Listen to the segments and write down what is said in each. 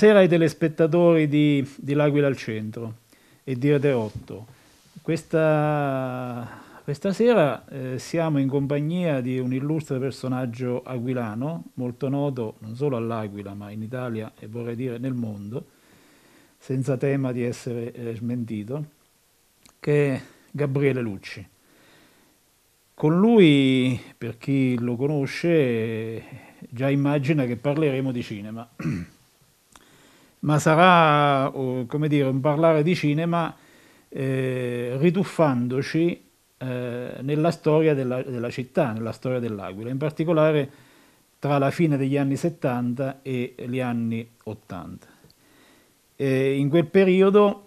Buonasera ai telespettatori di, di L'Aquila al Centro e di Rete 8. Questa, questa sera eh, siamo in compagnia di un illustre personaggio aquilano, molto noto non solo all'Aquila ma in Italia e vorrei dire nel mondo, senza tema di essere eh, smentito, che è Gabriele Lucci. Con lui, per chi lo conosce, eh, già immagina che parleremo di cinema. ma sarà, come dire, un parlare di cinema eh, rituffandoci eh, nella storia della, della, città, nella storia dell'Aquila, in particolare tra la fine degli anni 70 e gli anni 80. E in quel periodo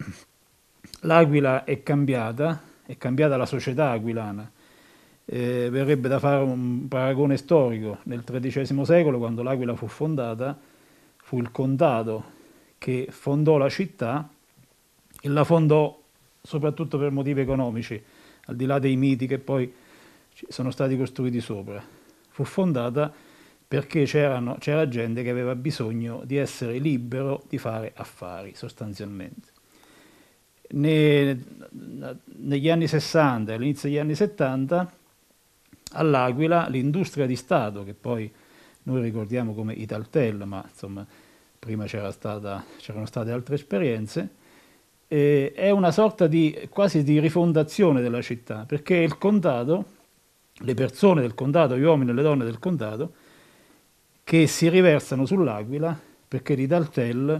l'Aquila è cambiata, è cambiata la società aquilana. Eh, verrebbe da fare un paragone storico. Nel XIII secolo, quando l'Aquila fu fondata, fu il contado che fondò la città e la fondò soprattutto per motivi economici, al di là dei miti che poi sono stati costruiti sopra. Fu fondata perché c'era gente che aveva bisogno di essere libero di fare affari, sostanzialmente. Ne, negli anni 60 e all'inizio degli anni 70 all'Aquila l'industria di Stato, che poi noi ricordiamo come Italtel, ma insomma prima c'erano state altre esperienze, eh, è una sorta di, quasi di rifondazione della città, perché il condato, le persone del condato, gli uomini e le donne del condato, che si riversano sull'Aquila, perché di Daltel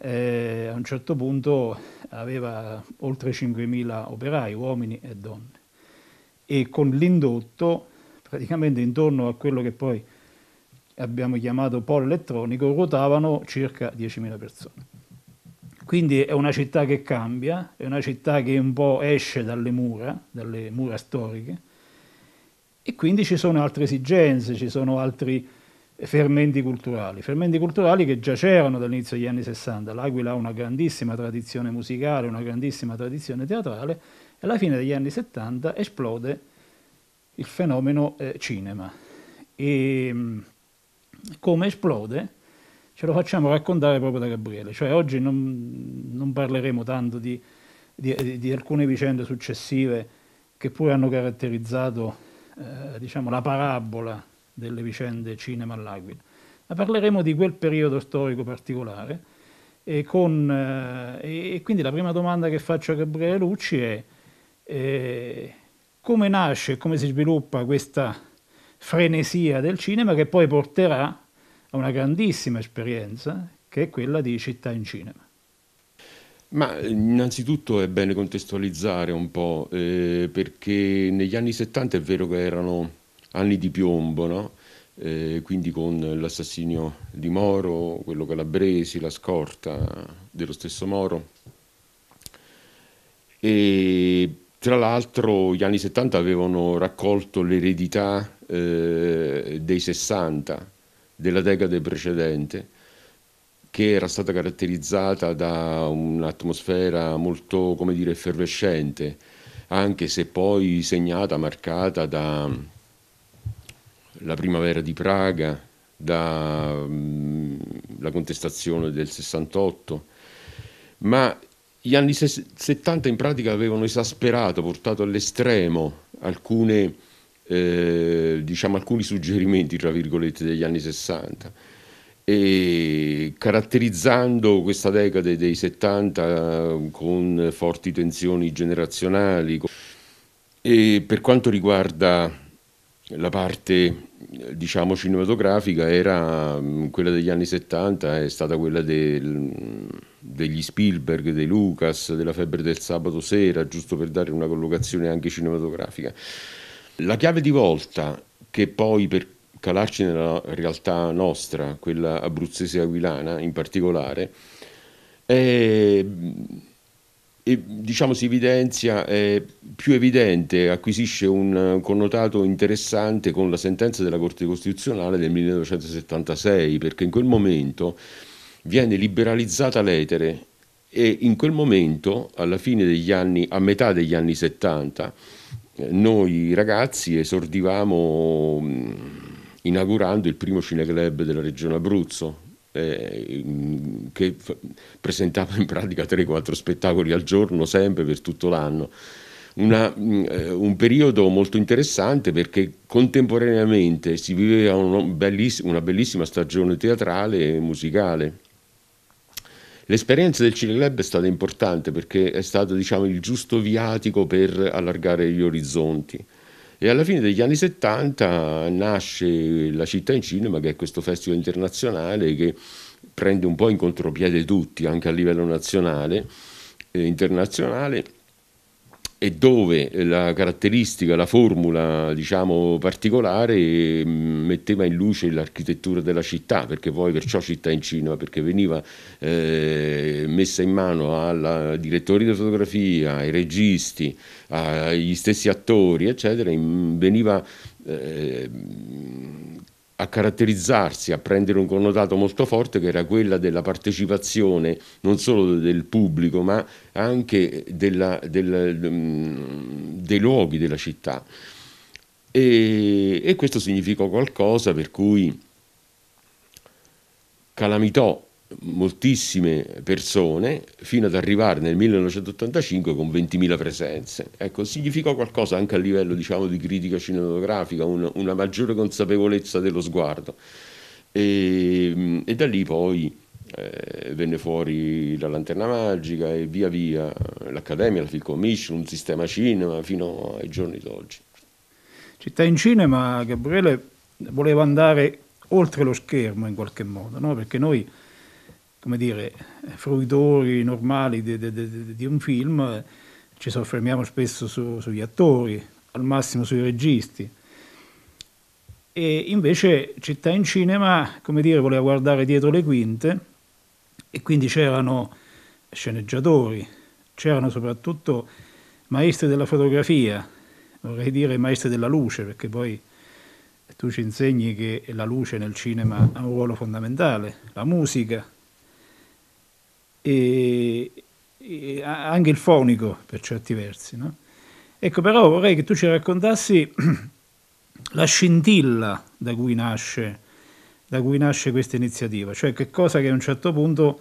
eh, a un certo punto aveva oltre 5.000 operai, uomini e donne, e con l'indotto, praticamente intorno a quello che poi abbiamo chiamato polo elettronico, ruotavano circa 10.000 persone. Quindi è una città che cambia, è una città che un po' esce dalle mura, dalle mura storiche, e quindi ci sono altre esigenze, ci sono altri fermenti culturali, fermenti culturali che già c'erano dall'inizio degli anni 60. L'Aquila ha una grandissima tradizione musicale, una grandissima tradizione teatrale e alla fine degli anni 70 esplode il fenomeno eh, cinema. E, mm, come esplode ce lo facciamo raccontare proprio da Gabriele. Cioè oggi non, non parleremo tanto di, di, di, alcune vicende successive che pure hanno caratterizzato eh, diciamo, la parabola delle vicende cinema all'Aquila, ma parleremo di quel periodo storico particolare e, con, eh, e, quindi la prima domanda che faccio a Gabriele Lucci è eh, come nasce e come si sviluppa questa frenesia del cinema che poi porterà a una grandissima esperienza che è quella di Città in Cinema. Ma innanzitutto è bene contestualizzare un po', eh, perché negli anni 70 è vero che erano anni di piombo, no? eh, quindi con l'assassinio di Moro, quello calabresi, la scorta dello stesso Moro. E tra l'altro gli anni 70 avevano raccolto l'eredità eh, dei 60, della decade precedente, che era stata caratterizzata da un'atmosfera molto, come dire, effervescente, anche se poi segnata, marcata dalla mm, primavera di Praga, dalla mm, contestazione del 68, ma gli anni 70 in pratica avevano esasperato, portato all'estremo alcune eh, diciamo alcuni suggerimenti tra virgolette degli anni 60 e caratterizzando questa decade dei 70 eh, con forti tensioni generazionali e per quanto riguarda la parte diciamo cinematografica era mm, quella degli anni 70 è stata quella del, mm, degli Spielberg, dei Lucas, della febbre del sabato sera, giusto per dare una collocazione anche cinematografica. La chiave di volta che poi per calarci nella realtà nostra, quella abruzzese aquilana in particolare, è, è, diciamo si evidenzia, è più evidente, acquisisce un connotato interessante con la sentenza della Corte Costituzionale del 1976, perché in quel momento viene liberalizzata l'etere e in quel momento, alla fine degli anni, a metà degli anni 70, noi ragazzi esordivamo mm, inaugurando il primo cineclub della regione Abruzzo, eh, mm, che presentava in pratica 3-4 spettacoli al giorno, sempre per tutto l'anno. Una, mm, eh, un periodo molto interessante perché contemporaneamente si viveva un, bellissima, una bellissima stagione teatrale e musicale. L'esperienza del Cine Club è stata importante perché è stato diciamo, il giusto viatico per allargare gli orizzonti. E alla fine degli anni 70 nasce La città in cinema, che è questo festival internazionale che prende un po' in contropiede tutti, anche a livello nazionale e eh, internazionale e dove la caratteristica, la formula diciamo, particolare mm, metteva in luce l'architettura della città, perché poi perciò città in cinema, perché veniva eh, messa in mano ai direttori di fotografia, ai registi, agli stessi attori, eccetera, veniva eh, a caratterizzarsi, a prendere un connotato molto forte che era quella della partecipazione non solo del pubblico ma anche della, della, mm, dei luoghi della città. E, e questo significò qualcosa per cui calamitò moltissime persone fino ad arrivare nel 1985 con 20.000 presenze. Ecco, significò qualcosa anche a livello diciamo, di critica cinematografica, un, una maggiore consapevolezza dello sguardo. E, ehm, e da lì poi eh, venne fuori la Lanterna Magica e via via l'Accademia, la Film Commission, un sistema cinema fino ai giorni d'oggi. Città in cinema, Gabriele, voleva andare oltre lo schermo in qualche modo, no? perché noi come dire, fruitori normali di, di, di, di un film ci soffermiamo spesso su, sugli attori, al massimo sui registi. E invece Città in Cinema, come dire, voleva guardare dietro le quinte e quindi c'erano sceneggiatori, c'erano soprattutto maestri della fotografia, vorrei dire maestri della luce, perché poi tu ci insegni che la luce nel cinema ha un ruolo fondamentale, la musica, e, e anche il fonico per certi versi. No? Ecco, però vorrei che tu ci raccontassi la scintilla da cui nasce, da cui nasce questa iniziativa, cioè che cosa che a un certo punto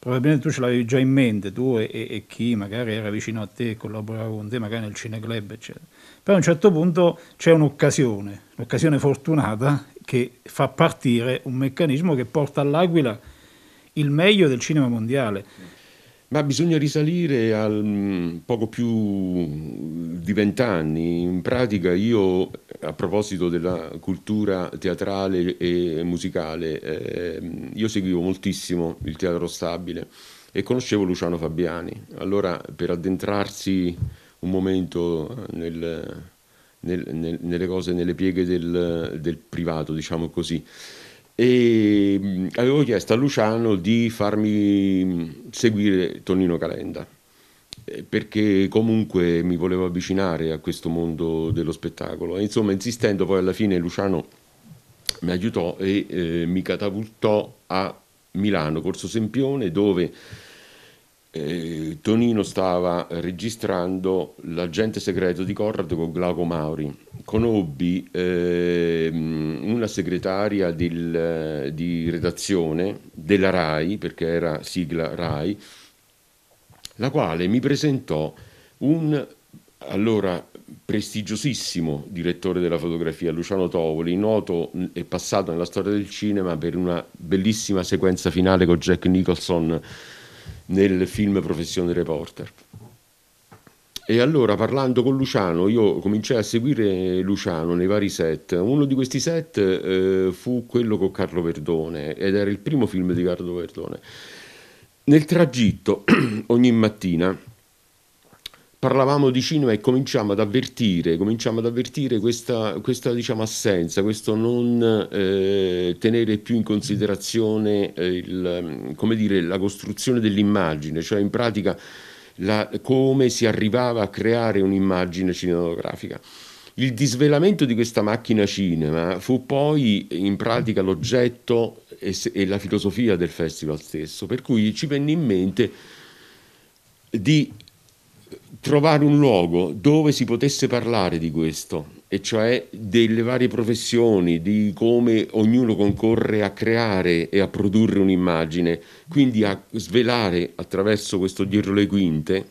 probabilmente tu ce l'avevi già in mente, tu e, e, chi magari era vicino a te, collaborava con te, magari nel cineclub, eccetera. Però a un certo punto c'è un'occasione, un'occasione fortunata che fa partire un meccanismo che porta all'Aquila il meglio del cinema mondiale. Ma bisogna risalire a mm, poco più di vent'anni. In pratica io, a proposito della cultura teatrale e musicale, eh, io seguivo moltissimo il teatro stabile e conoscevo Luciano Fabiani. Allora, per addentrarsi un momento nel, nel, nel, nelle cose, nelle pieghe del, del privato, diciamo così, e avevo chiesto a Luciano di farmi seguire Tonino Calenda eh, perché comunque mi volevo avvicinare a questo mondo dello spettacolo. Insomma, insistendo poi alla fine Luciano mi aiutò e eh, mi catapultò a Milano, Corso Sempione, dove eh, Tonino stava registrando L'agente segreto di Corrad con Glauco Mauri. Conobbi eh, una segretaria del, eh, di redazione della RAI, perché era sigla RAI, la quale mi presentò un allora prestigiosissimo direttore della fotografia, Luciano Tovoli, noto e passato nella storia del cinema per una bellissima sequenza finale con Jack Nicholson nel film Professione Reporter. E allora parlando con Luciano, io cominciai a seguire Luciano nei vari set. Uno di questi set eh, fu quello con Carlo Verdone ed era il primo film di Carlo Verdone. Nel tragitto ogni mattina parlavamo di cinema e cominciamo ad avvertire, cominciamo ad avvertire questa, questa diciamo, assenza, questo non eh, tenere più in considerazione eh, il, dire, la costruzione dell'immagine, cioè in pratica la, come si arrivava a creare un'immagine cinematografica. Il disvelamento di questa macchina cinema fu poi in pratica l'oggetto e, e la filosofia del festival stesso, per cui ci venne in mente di trovare un luogo dove si potesse parlare di questo, e cioè delle varie professioni, di come ognuno concorre a creare e a produrre un'immagine, quindi a svelare attraverso questo dietro le quinte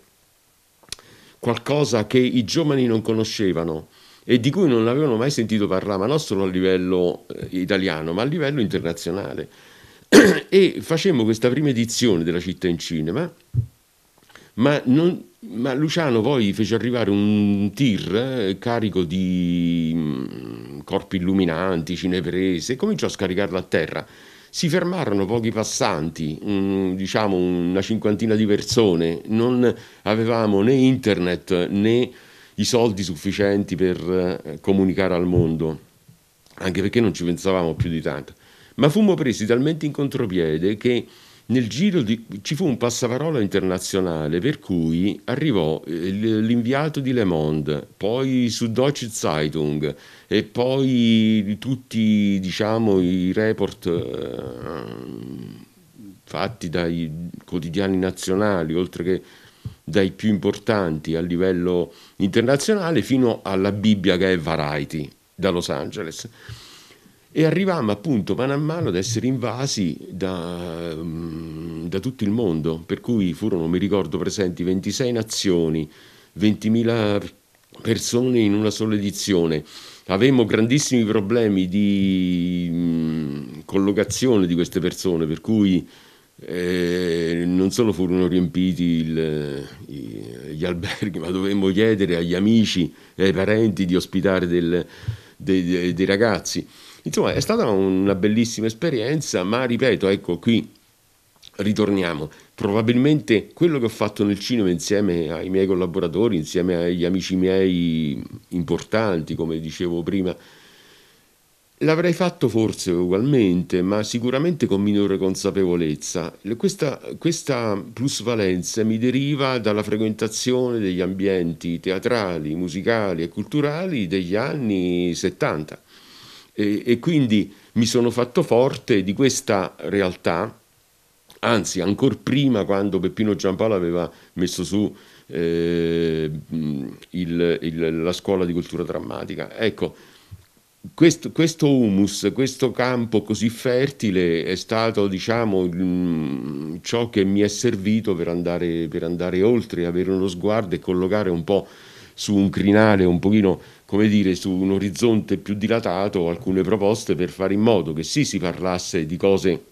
qualcosa che i giovani non conoscevano e di cui non avevano mai sentito parlare, ma non solo a livello eh, italiano, ma a livello internazionale. e facemmo questa prima edizione della città in cinema, ma non, ma Luciano poi fece arrivare un tir eh, carico di mm, corpi illuminanti, cineprese, e cominciò a scaricarlo a terra. Si fermarono pochi passanti, mm, diciamo una cinquantina di persone, non avevamo né internet né i soldi sufficienti per eh, comunicare al mondo, anche perché non ci pensavamo più di tanto. Ma fummo presi talmente in contropiede che nel giro di, ci fu un passaparola internazionale per cui arrivò eh, l'inviato di Le Monde, poi su Deutsche Zeitung e poi tutti diciamo, i report eh, fatti dai quotidiani nazionali, oltre che dai più importanti a livello internazionale, fino alla Bibbia che è Variety da Los Angeles e arrivavamo appunto mano a mano ad essere invasi da, mm, da, tutto il mondo, per cui furono, mi ricordo, presenti 26 nazioni, 20.000 persone in una sola edizione. Avemmo grandissimi problemi di mh, mm, collocazione di queste persone, per cui eh, non solo furono riempiti il, i, gli alberghi, ma dovemmo chiedere agli amici e ai parenti di ospitare del, dei, dei ragazzi. Insomma, è stata una bellissima esperienza, ma ripeto, ecco qui ritorniamo. Probabilmente quello che ho fatto nel cinema insieme ai miei collaboratori, insieme agli amici miei importanti, come dicevo prima, L'avrei fatto forse ugualmente, ma sicuramente con minore consapevolezza. Questa, questa, plusvalenza mi deriva dalla frequentazione degli ambienti teatrali, musicali e culturali degli anni 70 e, e quindi mi sono fatto forte di questa realtà, anzi ancora prima quando Peppino Giampaolo aveva messo su eh, il, il, la scuola di cultura drammatica. Ecco, questo, questo, humus, questo campo così fertile è stato diciamo, mh, ciò che mi è servito per andare, per andare oltre, avere uno sguardo e collocare un po' su un crinale un pochino come dire, su un orizzonte più dilatato alcune proposte per fare in modo che sì si parlasse di cose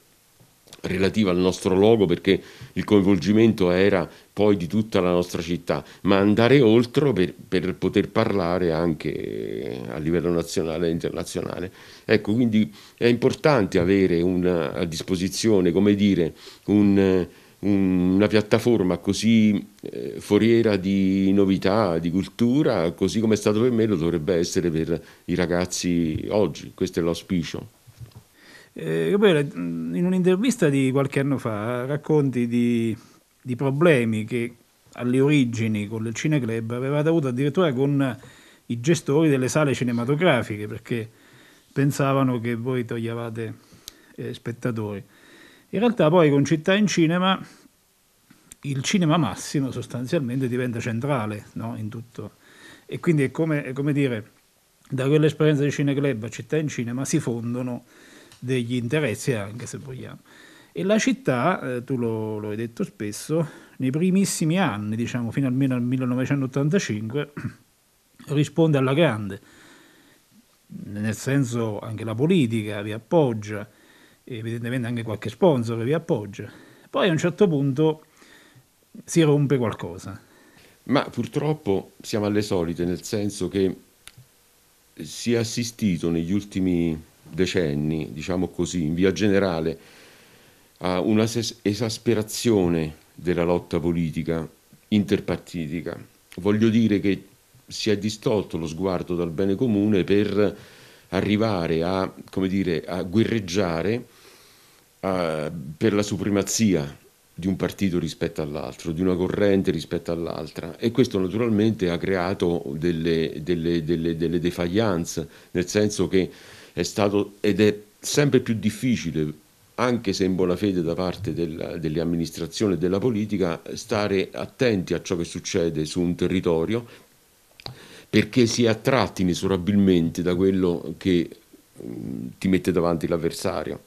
relative al nostro luogo perché il coinvolgimento era poi di tutta la nostra città, ma andare oltre per, per poter parlare anche a livello nazionale e internazionale. Ecco, quindi è importante avere una, a disposizione, come dire, un una mm, piattaforma così eh, foriera di novità, di cultura, così come è stato per me lo dovrebbe essere per i ragazzi oggi, questo è l'auspicio. Eh, in un'intervista di qualche anno fa racconti di, di problemi che alle origini con il Cineclub avevate avuto addirittura con i gestori delle sale cinematografiche perché pensavano che voi toglievate eh, spettatori. In realtà poi con Città in Cinema il cinema massimo sostanzialmente diventa centrale no? in tutto. E quindi è come, è come dire, da quell'esperienza di Cineclub a Città in Cinema si fondono degli interessi anche se vogliamo. E la città, eh, tu lo, lo, hai detto spesso, nei primissimi anni, diciamo fino almeno al 1985, risponde alla grande, nel senso anche la politica vi appoggia, evidentemente anche qualche sponsor vi appoggia. Poi a un certo punto si rompe qualcosa. Ma purtroppo siamo alle solite, nel senso che si è assistito negli ultimi decenni, diciamo così, in via generale, a una esasperazione della lotta politica interpartitica. Voglio dire che si è distolto lo sguardo dal bene comune per arrivare a, dire, a guerreggiare a, per la supremazia di un partito rispetto all'altro, di una corrente rispetto all'altra e questo naturalmente ha creato delle, delle, delle, delle defaglianze, nel senso che è stato ed è sempre più difficile anche se in buona fede da parte della, delle amministrazioni e della politica, stare attenti a ciò che succede su un territorio perché si è attratti inesorabilmente da quello che mm, ti mette davanti l'avversario.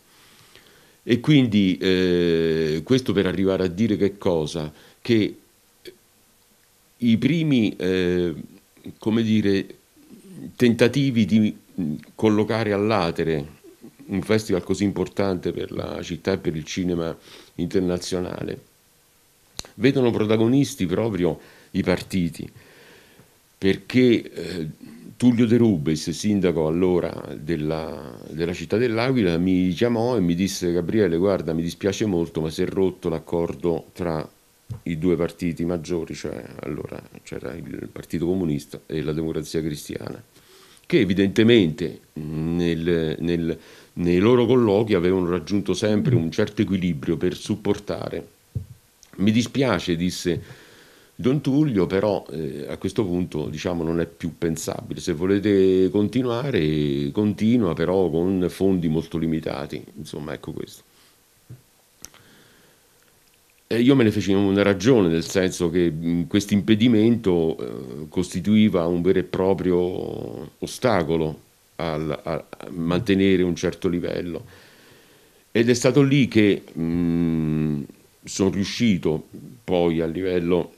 E quindi eh, questo per arrivare a dire che cosa? Che i primi, eh, come dire, tentativi di mm, collocare all'atere un festival così importante per la città e per il cinema internazionale vedono protagonisti proprio i partiti perché eh, Tullio De Rubes, sindaco allora della, della città dell'Aquila, mi chiamò e mi disse Gabriele guarda mi dispiace molto ma si è rotto l'accordo tra i due partiti maggiori, cioè allora c'era il Partito Comunista e la Democrazia Cristiana, che evidentemente nel, nel, nei loro colloqui avevano raggiunto sempre un certo equilibrio per supportare. Mi dispiace, disse Don Tullio però eh, a questo punto diciamo, non è più pensabile, se volete continuare continua però con fondi molto limitati, insomma ecco questo. E io me ne feci una ragione, nel senso che questo impedimento eh, costituiva un vero e proprio ostacolo al, a, a mantenere un certo livello ed è stato lì che sono riuscito poi a livello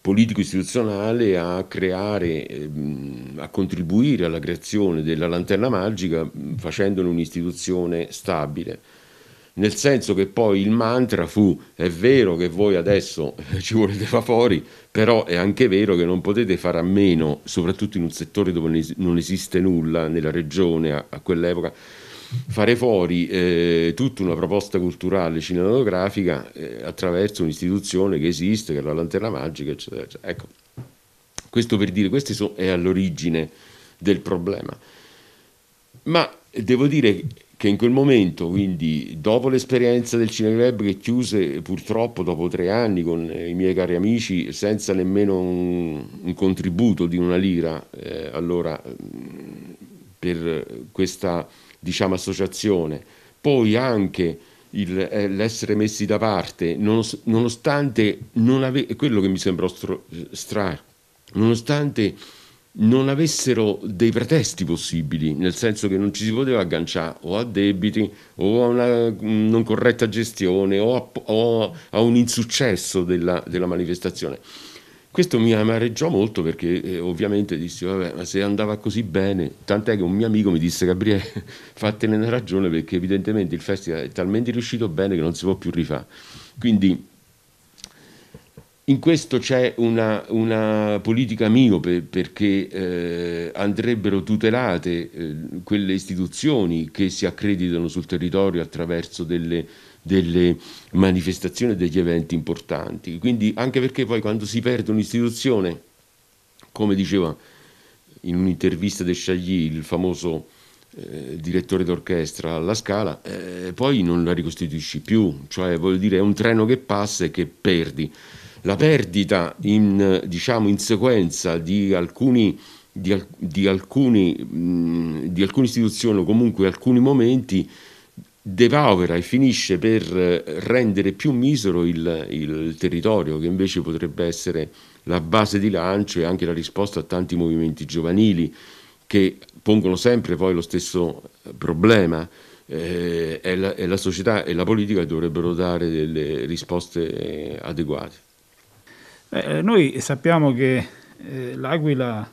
politico-istituzionale a creare, ehm, a contribuire alla creazione della lanterna magica mm, facendone un'istituzione stabile. Nel senso che poi il mantra fu è vero che voi adesso eh, ci volete far fuori, però è anche vero che non potete fare a meno, soprattutto in un settore dove non esiste nulla, nella regione a, a quell'epoca, fare fuori eh, tutta una proposta culturale cinematografica eh, attraverso un'istituzione che esiste, che è la Lanterna Magica, eccetera, eccetera. Ecco, questo per dire, questo è all'origine del problema. Ma devo dire che in quel momento, quindi dopo l'esperienza del Cineclub che chiuse purtroppo dopo tre anni con eh, i miei cari amici, senza nemmeno un, un contributo di una lira, eh, allora mm, per questa diciamo, associazione, poi anche il, eh, l'essere messi da parte, nonos, nonostante non ave- quello che mi sembrò str- strano, nonostante non avessero dei pretesti possibili, nel senso che non ci si poteva agganciare o a debiti o a una mm, non corretta gestione o a, o a un insuccesso della, della manifestazione. Questo mi amareggiò molto perché eh, ovviamente dissi, vabbè, ma se andava così bene, tant'è che un mio amico mi disse, Gabriele, fatene una ragione perché evidentemente il festival è talmente riuscito bene che non si può più rifare. Quindi in questo c'è una, una politica miope perché eh, andrebbero tutelate eh, quelle istituzioni che si accreditano sul territorio attraverso delle delle manifestazioni e degli eventi importanti. Quindi anche perché poi quando si perde un'istituzione, come diceva in un'intervista De Chagli il famoso eh, direttore d'orchestra alla Scala, eh, poi non la ricostituisci più, cioè vuol dire è un treno che passa e che perdi. La perdita in, diciamo, in sequenza di alcuni di, alcuni, mm, di alcune istituzioni o comunque alcuni momenti depaupera e finisce per eh, rendere più misero il, il, territorio che invece potrebbe essere la base di lancio e anche la risposta a tanti movimenti giovanili che pongono sempre poi lo stesso eh, problema. Eh, è, la, è la società e la politica che dovrebbero dare delle risposte eh, adeguate. Eh, noi sappiamo che eh, l'Aquila,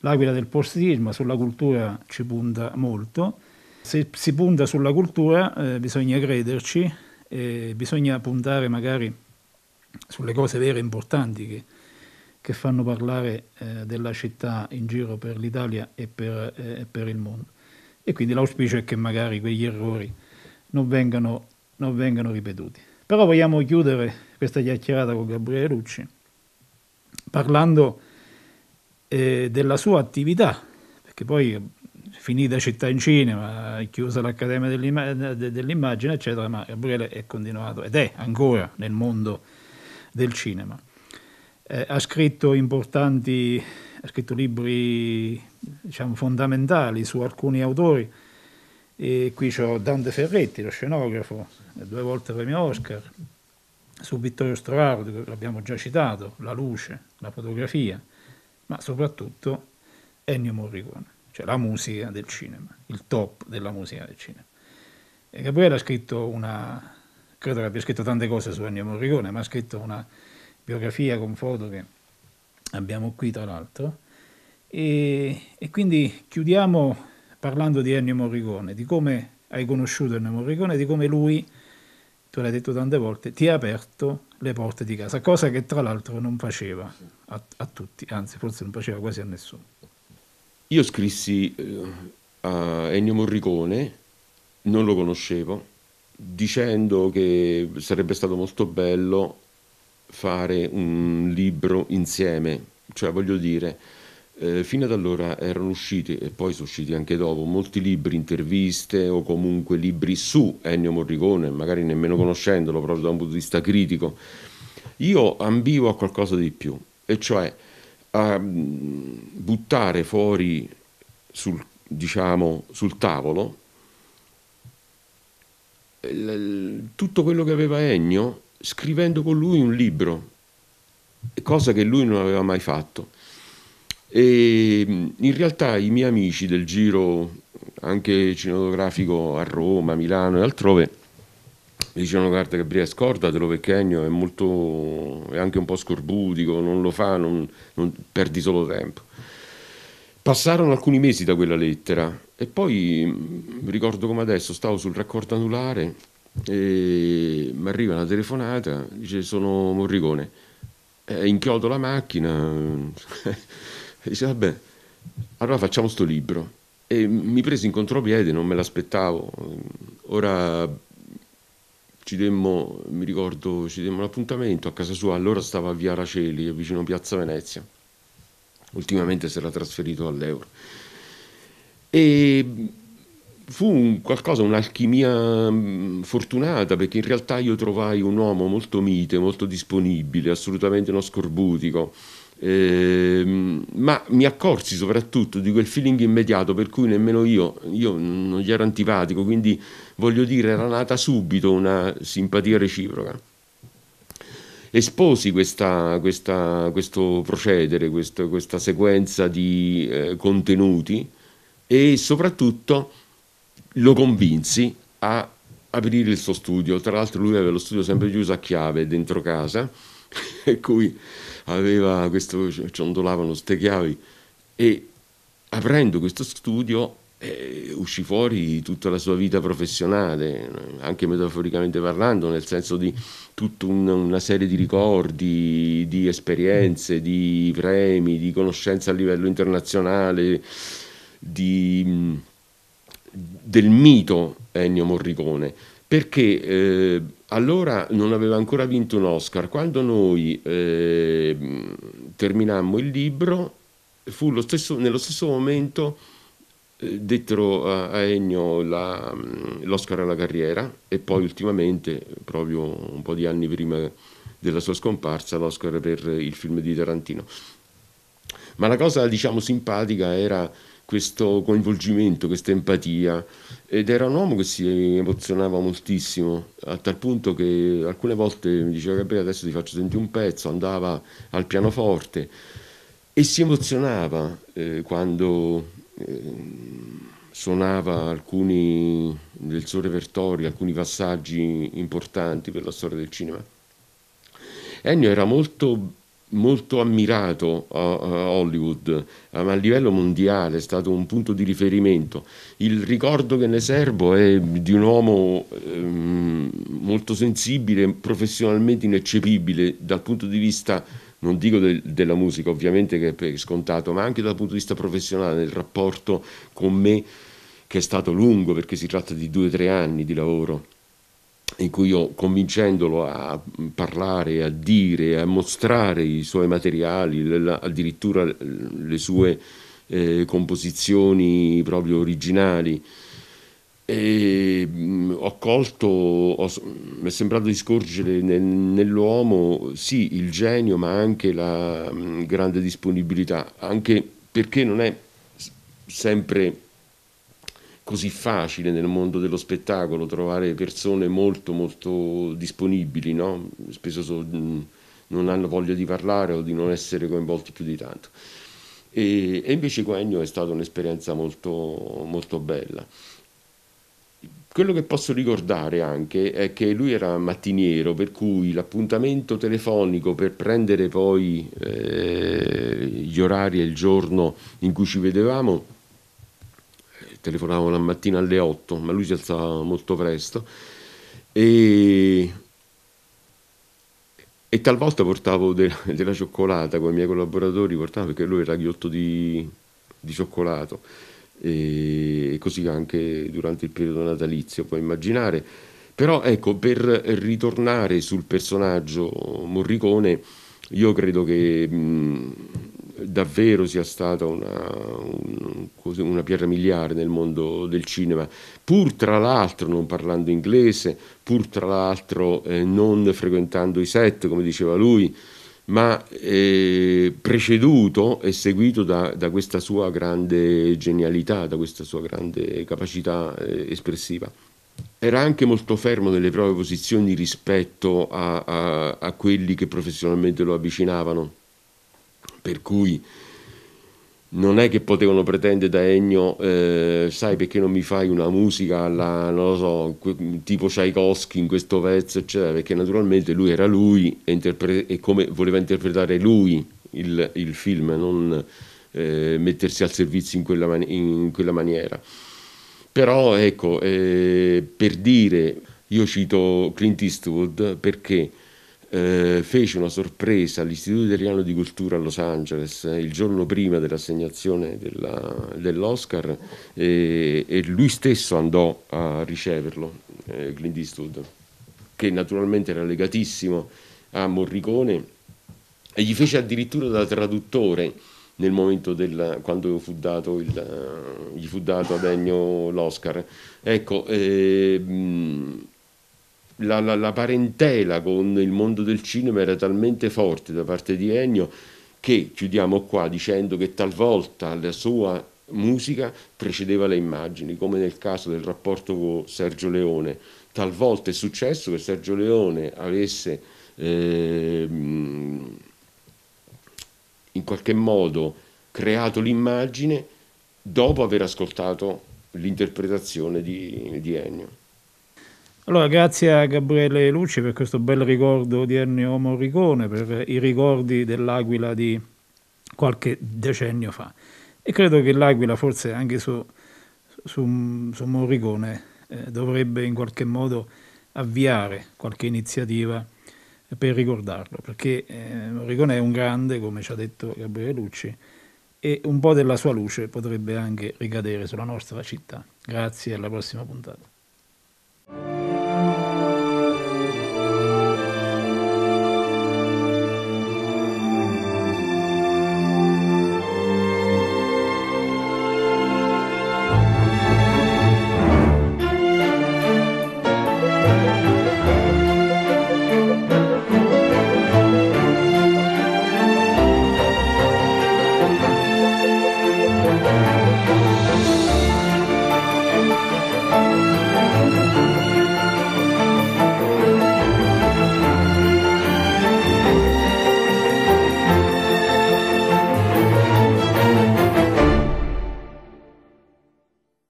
l'Aquila del postismo sulla cultura ci punta molto se si punta sulla cultura eh, bisogna crederci, eh, bisogna puntare magari sulle cose vere e importanti che, che, fanno parlare eh, della città in giro per l'Italia e per, eh, per, il mondo. E quindi l'auspicio è che magari quegli errori non vengano, non vengano ripetuti. Però vogliamo chiudere questa chiacchierata con Gabriele Lucci parlando eh, della sua attività, perché poi finita Città in Cinema, chiusa l'Accademia dell'Ima- dell'Immagine, eccetera, ma Gabriele è continuato ed è ancora nel mondo del cinema. Eh, ha scritto importanti, ha scritto libri diciamo, fondamentali su alcuni autori, e qui c'ho Dante Ferretti, lo scenografo, due volte premio Oscar, su Vittorio Storardo, l'abbiamo già citato, la luce, la fotografia, ma soprattutto Ennio Morricone cioè la musica del cinema, il top della musica del cinema. E Gabriele ha scritto una, credo che abbia scritto tante cose su Ennio Morricone, ma ha scritto una biografia con foto che abbiamo qui tra l'altro. E, e quindi chiudiamo parlando di Ennio Morricone, di come hai conosciuto Ennio Morricone, di come lui, tu l'hai detto tante volte, ti ha aperto le porte di casa, cosa che tra l'altro non faceva a, a tutti, anzi forse non faceva quasi a nessuno. Io scrissi eh, a Ennio Morricone, non lo conoscevo, dicendo che sarebbe stato molto bello fare un libro insieme, cioè voglio dire, eh, fino ad allora erano usciti, e poi sono usciti anche dopo, molti libri, interviste o comunque libri su Ennio Morricone, magari nemmeno conoscendolo proprio da un punto di vista critico. Io ambivo a qualcosa di più, e cioè a mm, buttare fuori sul, diciamo, sul tavolo tutto quello che aveva Ennio scrivendo con lui un libro, cosa che lui non aveva mai fatto. E mm, in realtà i miei amici del giro anche cinematografico a Roma, Milano e altrove mi dicevano guarda Gabriele scordatelo perché è molto è anche un po' scorbutico non lo fa non, non, perdi solo tempo passarono alcuni mesi da quella lettera e poi mm, ricordo come adesso stavo sul raccordo anulare e mi arriva una telefonata dice sono Morricone eh, inchiodo la macchina e dice vabbè allora facciamo sto libro e mi presi in contropiede non me l'aspettavo ora ci demmo, mi ricordo, ci demmo l'appuntamento a casa sua, allora stava a Via Araceli, vicino a Piazza Venezia, ultimamente si era trasferito all'Euro. E fu un qualcosa, un'alchimia mm, fortunata, perché in realtà io trovai un uomo molto mite, molto disponibile, assolutamente non scorbutico, eh, ma mi accorsi soprattutto di quel feeling immediato per cui nemmeno io, io non gli ero antipatico, quindi voglio dire, era nata subito una simpatia reciproca. Esposi questa, questa, questo procedere, questo, questa sequenza di eh, contenuti e soprattutto lo convinsi a aprire il suo studio. Tra l'altro lui aveva lo studio sempre chiuso a chiave dentro casa, e cui aveva questo,ciondolavano ste chiavi e aprendo questo studio eh, uscì fuori tutta la sua vita professionale, anche metaforicamente parlando, nel senso di tutta un, una serie di ricordi, di esperienze, di premi, di conoscenze a livello internazionale, di, del mito Ennio Morricone, perché eh, allora non aveva ancora vinto un Oscar. Quando noi eh, terminammo il libro, fu lo stesso, nello stesso momento dettero a Ennio la, mm, l'Oscar alla carriera e poi mm. ultimamente, proprio un po' di anni prima della sua scomparsa, l'Oscar per il film di Tarantino. Ma la cosa, diciamo, simpatica era questo coinvolgimento, questa empatia ed era un uomo che si emozionava moltissimo, a tal punto che alcune volte mi diceva Gabriele adesso ti faccio sentire un pezzo, andava al pianoforte e si emozionava eh, quando Ehm, suonava alcuni del suo repertorio, alcuni passaggi importanti per la storia del cinema. Ennio era molto, molto ammirato a, a Hollywood, ma a livello mondiale è stato un punto di riferimento. Il ricordo che ne servo è di un uomo ehm, molto sensibile, professionalmente ineccepibile dal punto di vista non dico del, della musica ovviamente che è scontato, ma anche dal punto di vista professionale, nel rapporto con me che è stato lungo perché si tratta di due o tre anni di lavoro in cui io convincendolo a parlare, a dire, a mostrare i suoi materiali, la, addirittura le sue eh, composizioni proprio originali, e mm, ho colto, ho, mi è sembrato di scorgere nel, nell'uomo sì il genio ma anche la mh, mm, grande disponibilità, anche perché non è sempre così facile nel mondo dello spettacolo trovare persone molto molto disponibili, no? spesso so, mh, mm, non hanno voglia di parlare o di non essere coinvolti più di tanto. E, e invece Ennio è stata un'esperienza molto, molto bella. Quello che posso ricordare anche è che lui era mattiniero, per cui l'appuntamento telefonico per prendere poi eh, gli orari e il giorno in cui ci vedevamo, eh, telefonavamo la mattina alle 8, ma lui si alzava molto presto e, e talvolta portavo de, della cioccolata con i miei collaboratori, portavo perché lui era ghiotto di, di cioccolato e così anche durante il periodo natalizio, puoi immaginare. Però ecco, per ritornare sul personaggio Morricone, io credo che mh, davvero sia stata una, un, una pietra miliare nel mondo del cinema, pur tra l'altro non parlando inglese, pur tra l'altro eh, non frequentando i set, come diceva lui, ma eh, preceduto e seguito da, da, questa sua grande genialità, da questa sua grande capacità eh, espressiva. Era anche molto fermo nelle proprie posizioni rispetto a, a, a quelli che professionalmente lo avvicinavano, per cui non è che potevano pretendere da Ennio, eh, sai perché non mi fai una musica alla, non lo so, tipo Tchaikovsky in questo pezzo, eccetera, perché naturalmente lui era lui e, interpre- e come voleva interpretare lui il, il film, non eh, mettersi al servizio in quella, man- in quella maniera. Però ecco, eh, per dire, io cito Clint Eastwood perché eh, fece una sorpresa all'Istituto Italiano di Cultura a Los Angeles eh, il giorno prima dell'assegnazione della, dell'Oscar eh, e lui stesso andò a riceverlo, eh, Clint Eastwood, che naturalmente era legatissimo a Morricone e gli fece addirittura da traduttore nel momento del, quando fu dato il, gli fu dato a Degno l'Oscar. Ecco, mh, ehm, la, la, la parentela con il mondo del cinema era talmente forte da parte di Ennio che chiudiamo qua dicendo che talvolta la sua musica precedeva le immagini, come nel caso del rapporto con Sergio Leone. Talvolta è successo che Sergio Leone avesse eh, in qualche modo creato l'immagine dopo aver ascoltato l'interpretazione di, di Ennio. Allora, grazie a Gabriele Luci per questo bel ricordo di Ennio Morricone, per i ricordi dell'Aquila di qualche decennio fa. E credo che l'Aquila, forse anche su, su, su Morricone, eh, dovrebbe in qualche modo avviare qualche iniziativa per ricordarlo, perché eh, Morricone è un grande, come ci ha detto Gabriele Lucci, e un po' della sua luce potrebbe anche ricadere sulla nostra città. Grazie, alla prossima puntata.